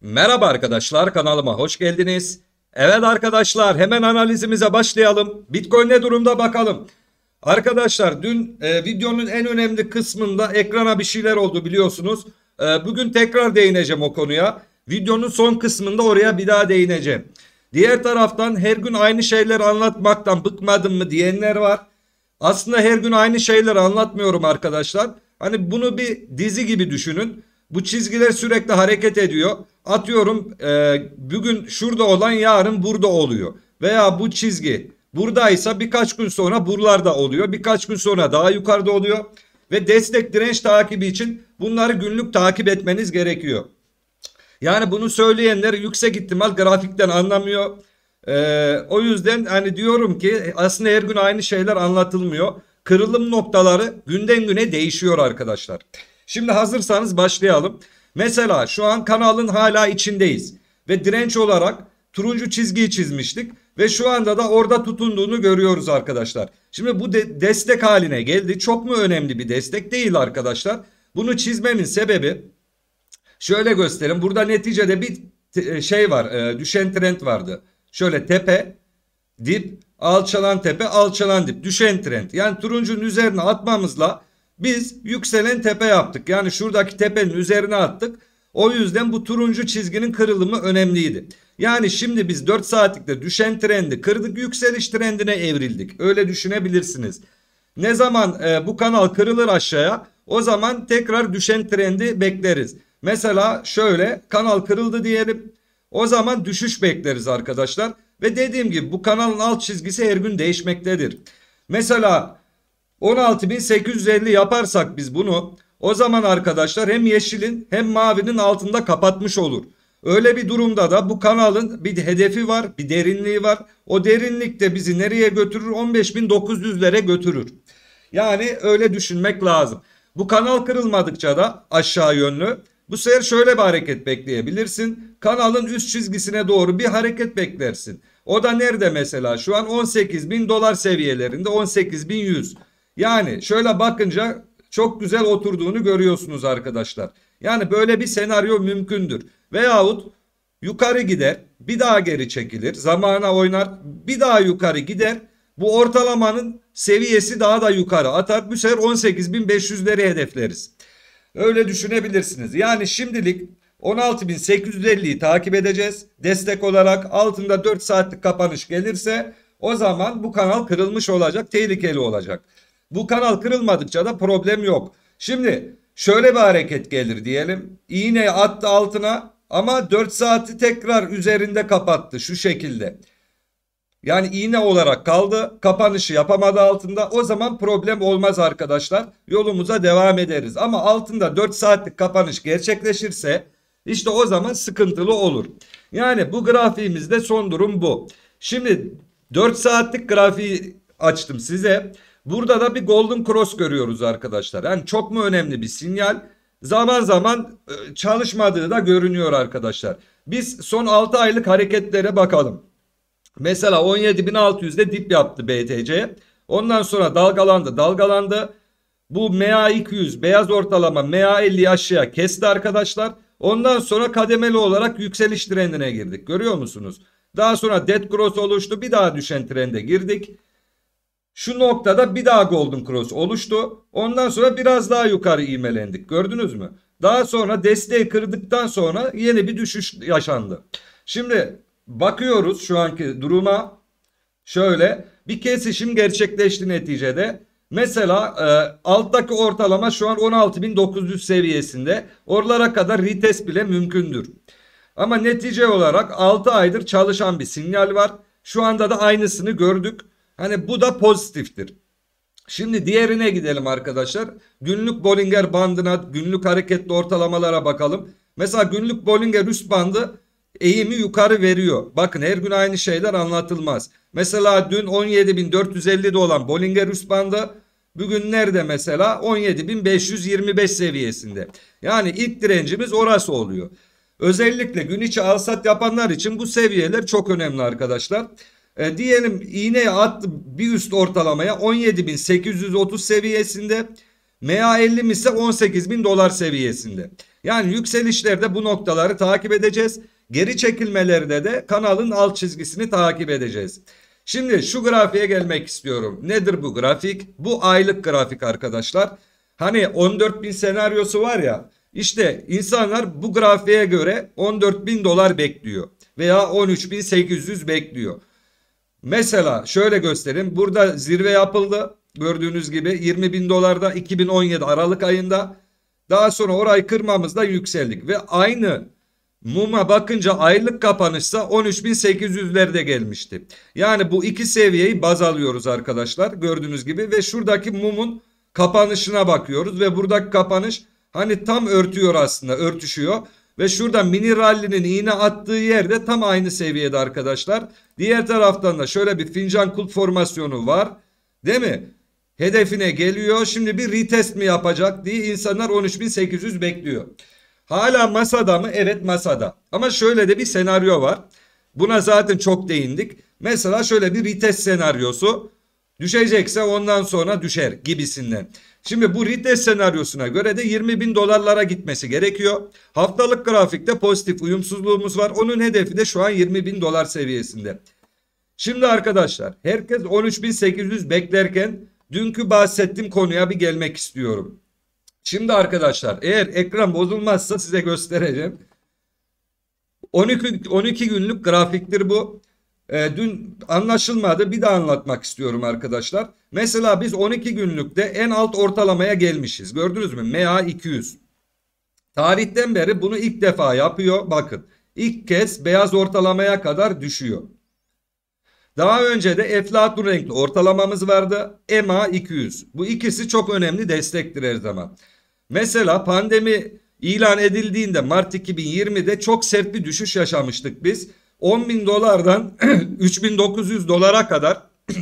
Merhaba arkadaşlar kanalıma hoş geldiniz. Evet arkadaşlar hemen analizimize başlayalım. Bitcoin ne durumda bakalım. Arkadaşlar dün e, videonun en önemli kısmında ekrana bir şeyler oldu biliyorsunuz. E, bugün tekrar değineceğim o konuya. Videonun son kısmında oraya bir daha değineceğim. Diğer taraftan her gün aynı şeyleri anlatmaktan bıkmadım mı diyenler var. Aslında her gün aynı şeyleri anlatmıyorum arkadaşlar. Hani bunu bir dizi gibi düşünün. Bu çizgiler sürekli hareket ediyor. Atıyorum e, bugün şurada olan yarın burada oluyor. Veya bu çizgi buradaysa birkaç gün sonra buralarda oluyor. Birkaç gün sonra daha yukarıda oluyor. Ve destek direnç takibi için bunları günlük takip etmeniz gerekiyor. Yani bunu söyleyenler yüksek ihtimal grafikten anlamıyor. Ee, o yüzden hani diyorum ki aslında her gün aynı şeyler anlatılmıyor. Kırılım noktaları günden güne değişiyor arkadaşlar. Şimdi hazırsanız başlayalım. Mesela şu an kanalın hala içindeyiz ve direnç olarak turuncu çizgiyi çizmiştik ve şu anda da orada tutunduğunu görüyoruz arkadaşlar. Şimdi bu de destek haline geldi. Çok mu önemli bir destek değil arkadaşlar. Bunu çizmemin sebebi şöyle göstereyim. Burada neticede bir e, şey var e, düşen trend vardı. Şöyle tepe, dip, alçalan tepe, alçalan dip, düşen trend. Yani turuncunun üzerine atmamızla biz yükselen tepe yaptık. Yani şuradaki tepenin üzerine attık. O yüzden bu turuncu çizginin kırılımı önemliydi. Yani şimdi biz 4 saatlikte düşen trendi kırdık yükseliş trendine evrildik. Öyle düşünebilirsiniz. Ne zaman e, bu kanal kırılır aşağıya o zaman tekrar düşen trendi bekleriz. Mesela şöyle kanal kırıldı diyelim. O zaman düşüş bekleriz arkadaşlar. Ve dediğim gibi bu kanalın alt çizgisi her gün değişmektedir. Mesela 16.850 yaparsak biz bunu o zaman arkadaşlar hem yeşilin hem mavinin altında kapatmış olur. Öyle bir durumda da bu kanalın bir hedefi var bir derinliği var. O derinlik de bizi nereye götürür 15.900'lere götürür. Yani öyle düşünmek lazım. Bu kanal kırılmadıkça da aşağı yönlü. Bu sefer şöyle bir hareket bekleyebilirsin. Kanalın üst çizgisine doğru bir hareket beklersin. O da nerede mesela? Şu an 18.000 dolar seviyelerinde 18.100. Yani şöyle bakınca çok güzel oturduğunu görüyorsunuz arkadaşlar. Yani böyle bir senaryo mümkündür. Veyahut yukarı gider bir daha geri çekilir zamana oynar bir daha yukarı gider. Bu ortalamanın seviyesi daha da yukarı atar. Bu sefer 18.500'leri hedefleriz. Öyle düşünebilirsiniz. Yani şimdilik 16.850'yi takip edeceğiz. Destek olarak altında 4 saatlik kapanış gelirse o zaman bu kanal kırılmış olacak, tehlikeli olacak. Bu kanal kırılmadıkça da problem yok. Şimdi şöyle bir hareket gelir diyelim. İğne attı altına ama 4 saati tekrar üzerinde kapattı şu şekilde. Yani iğne olarak kaldı. Kapanışı yapamadı altında. O zaman problem olmaz arkadaşlar. Yolumuza devam ederiz. Ama altında 4 saatlik kapanış gerçekleşirse işte o zaman sıkıntılı olur. Yani bu grafiğimizde son durum bu. Şimdi 4 saatlik grafiği açtım size. Burada da bir golden cross görüyoruz arkadaşlar. Yani çok mu önemli bir sinyal? Zaman zaman e, çalışmadığı da görünüyor arkadaşlar. Biz son 6 aylık hareketlere bakalım. Mesela 17.600'de dip yaptı BTC. Ondan sonra dalgalandı dalgalandı. Bu MA200 beyaz ortalama MA50 aşağıya kesti arkadaşlar. Ondan sonra kademeli olarak yükseliş trendine girdik. Görüyor musunuz? Daha sonra dead cross oluştu. Bir daha düşen trende girdik. Şu noktada bir daha Golden Cross oluştu. Ondan sonra biraz daha yukarı imelendik. Gördünüz mü? Daha sonra desteği kırdıktan sonra yeni bir düşüş yaşandı. Şimdi bakıyoruz şu anki duruma. Şöyle bir kesişim gerçekleşti neticede. Mesela e, alttaki ortalama şu an 16.900 seviyesinde. Oralara kadar retest bile mümkündür. Ama netice olarak 6 aydır çalışan bir sinyal var. Şu anda da aynısını gördük. Hani bu da pozitiftir. Şimdi diğerine gidelim arkadaşlar. Günlük Bollinger bandına, günlük hareketli ortalamalara bakalım. Mesela günlük Bollinger üst bandı eğimi yukarı veriyor. Bakın her gün aynı şeyler anlatılmaz. Mesela dün 17.450'de olan Bollinger üst bandı bugün nerede mesela 17.525 seviyesinde. Yani ilk direncimiz orası oluyor. Özellikle gün içi alsat yapanlar için bu seviyeler çok önemli arkadaşlar. Arkadaşlar. E, diyelim iğneye attı bir üst ortalamaya 17.830 seviyesinde. MA50 ise 18.000 dolar seviyesinde. Yani yükselişlerde bu noktaları takip edeceğiz. Geri çekilmelerde de kanalın alt çizgisini takip edeceğiz. Şimdi şu grafiğe gelmek istiyorum. Nedir bu grafik? Bu aylık grafik arkadaşlar. Hani 14.000 senaryosu var ya. İşte insanlar bu grafiğe göre 14.000 dolar bekliyor veya 13.800 bekliyor. Mesela şöyle göstereyim. Burada zirve yapıldı. Gördüğünüz gibi 20 bin dolarda 2017 Aralık ayında. Daha sonra orayı kırmamızda yükseldik. Ve aynı muma bakınca aylık kapanışsa 13.800'lerde gelmişti. Yani bu iki seviyeyi baz alıyoruz arkadaşlar. Gördüğünüz gibi ve şuradaki mumun kapanışına bakıyoruz. Ve buradaki kapanış hani tam örtüyor aslında örtüşüyor. Ve şurada minerallinin iğne attığı yerde tam aynı seviyede arkadaşlar. Diğer taraftan da şöyle bir fincan kulp formasyonu var. Değil mi? Hedefine geliyor. Şimdi bir retest mi yapacak diye insanlar 13.800 bekliyor. Hala masada mı? Evet masada. Ama şöyle de bir senaryo var. Buna zaten çok değindik. Mesela şöyle bir retest senaryosu. Düşecekse ondan sonra düşer gibisinden. Şimdi bu Riddes senaryosuna göre de 20 bin dolarlara gitmesi gerekiyor. Haftalık grafikte pozitif uyumsuzluğumuz var. Onun hedefi de şu an 20 bin dolar seviyesinde. Şimdi arkadaşlar herkes 13.800 beklerken dünkü bahsettiğim konuya bir gelmek istiyorum. Şimdi arkadaşlar eğer ekran bozulmazsa size göstereceğim. 12, 12 günlük grafiktir bu. E, dün anlaşılmadı bir daha anlatmak istiyorum arkadaşlar. Mesela biz 12 günlükte en alt ortalamaya gelmişiz. Gördünüz mü? MA 200. Tarihten beri bunu ilk defa yapıyor. Bakın ilk kez beyaz ortalamaya kadar düşüyor. Daha önce de eflatun renkli ortalamamız vardı. MA 200. Bu ikisi çok önemli destektir her zaman. Mesela pandemi ilan edildiğinde Mart 2020'de çok sert bir düşüş yaşamıştık biz. 10 bin dolardan 3900 dolara kadar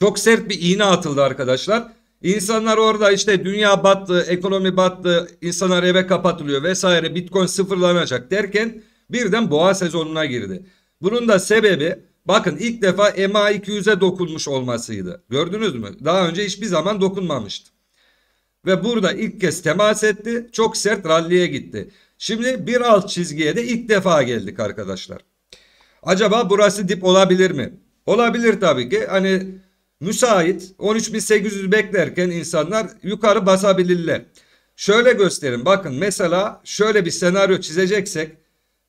çok sert bir iğne atıldı arkadaşlar. İnsanlar orada işte dünya battı, ekonomi battı, insanlar eve kapatılıyor vesaire bitcoin sıfırlanacak derken birden boğa sezonuna girdi. Bunun da sebebi bakın ilk defa MA200'e dokunmuş olmasıydı. Gördünüz mü? Daha önce hiçbir zaman dokunmamıştı. Ve burada ilk kez temas etti. Çok sert ralliye gitti. Şimdi bir alt çizgiye de ilk defa geldik arkadaşlar. Acaba burası dip olabilir mi? Olabilir tabii ki. Hani müsait 13.800 beklerken insanlar yukarı basabilirler. Şöyle gösterin bakın mesela şöyle bir senaryo çizeceksek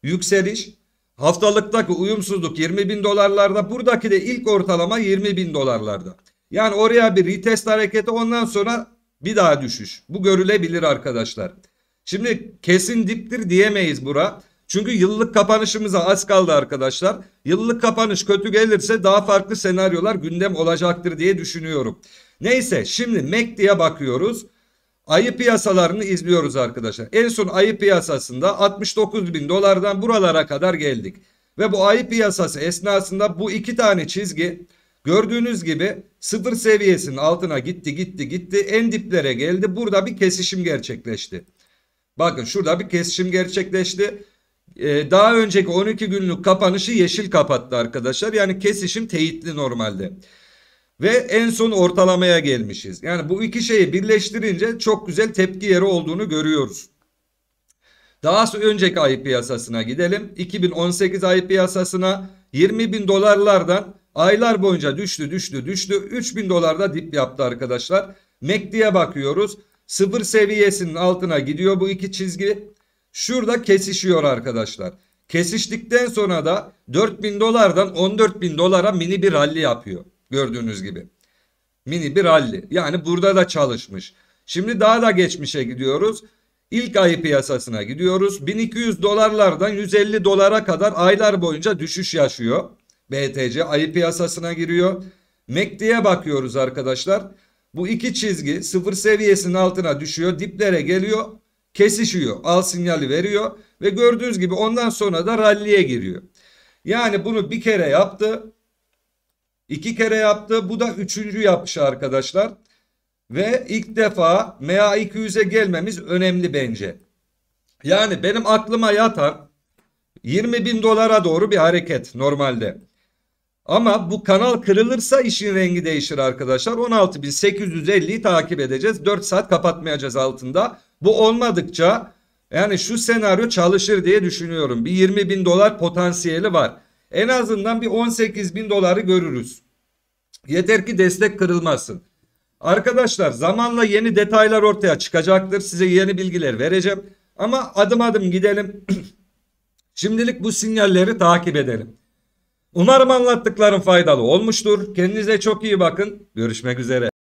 yükseliş haftalıktaki uyumsuzluk 20 bin dolarlarda buradaki de ilk ortalama 20 bin dolarlarda. Yani oraya bir retest hareketi ondan sonra bir daha düşüş. Bu görülebilir arkadaşlar. Şimdi kesin diptir diyemeyiz bura. Çünkü yıllık kapanışımıza az kaldı arkadaşlar. Yıllık kapanış kötü gelirse daha farklı senaryolar gündem olacaktır diye düşünüyorum. Neyse şimdi MACD'ye bakıyoruz. Ayı piyasalarını izliyoruz arkadaşlar. En son ayı piyasasında 69 bin dolardan buralara kadar geldik. Ve bu ayı piyasası esnasında bu iki tane çizgi gördüğünüz gibi sıfır seviyesinin altına gitti gitti gitti en diplere geldi. Burada bir kesişim gerçekleşti. Bakın şurada bir kesişim gerçekleşti. Ee, daha önceki 12 günlük kapanışı yeşil kapattı arkadaşlar. Yani kesişim teyitli normalde. Ve en son ortalamaya gelmişiz. Yani bu iki şeyi birleştirince çok güzel tepki yeri olduğunu görüyoruz. Daha önceki ay piyasasına gidelim. 2018 ay piyasasına 20 bin dolarlardan aylar boyunca düştü düştü düştü. 3 bin dolarda dip yaptı arkadaşlar. MACD'ye bakıyoruz. Sıfır seviyesinin altına gidiyor bu iki çizgi. Şurada kesişiyor arkadaşlar. Kesiştikten sonra da 4000 dolardan 14000 dolara mini bir rally yapıyor. Gördüğünüz gibi. Mini bir rally. Yani burada da çalışmış. Şimdi daha da geçmişe gidiyoruz. İlk ayı piyasasına gidiyoruz. 1200 dolarlardan 150 dolara kadar aylar boyunca düşüş yaşıyor. BTC ayı piyasasına giriyor. MACD'ye bakıyoruz arkadaşlar. Bu iki çizgi sıfır seviyesinin altına düşüyor. Diplere geliyor. Kesişiyor. Al sinyali veriyor. Ve gördüğünüz gibi ondan sonra da ralliye giriyor. Yani bunu bir kere yaptı. iki kere yaptı. Bu da üçüncü yapış arkadaşlar. Ve ilk defa MA200'e gelmemiz önemli bence. Yani benim aklıma yatan 20 bin dolara doğru bir hareket normalde. Ama bu kanal kırılırsa işin rengi değişir arkadaşlar. 16.850'yi takip edeceğiz. 4 saat kapatmayacağız altında. Bu olmadıkça yani şu senaryo çalışır diye düşünüyorum. Bir 20 bin dolar potansiyeli var. En azından bir 18 bin doları görürüz. Yeter ki destek kırılmasın. Arkadaşlar zamanla yeni detaylar ortaya çıkacaktır. Size yeni bilgiler vereceğim. Ama adım adım gidelim. Şimdilik bu sinyalleri takip edelim. Umarım anlattıklarım faydalı olmuştur. Kendinize çok iyi bakın. Görüşmek üzere.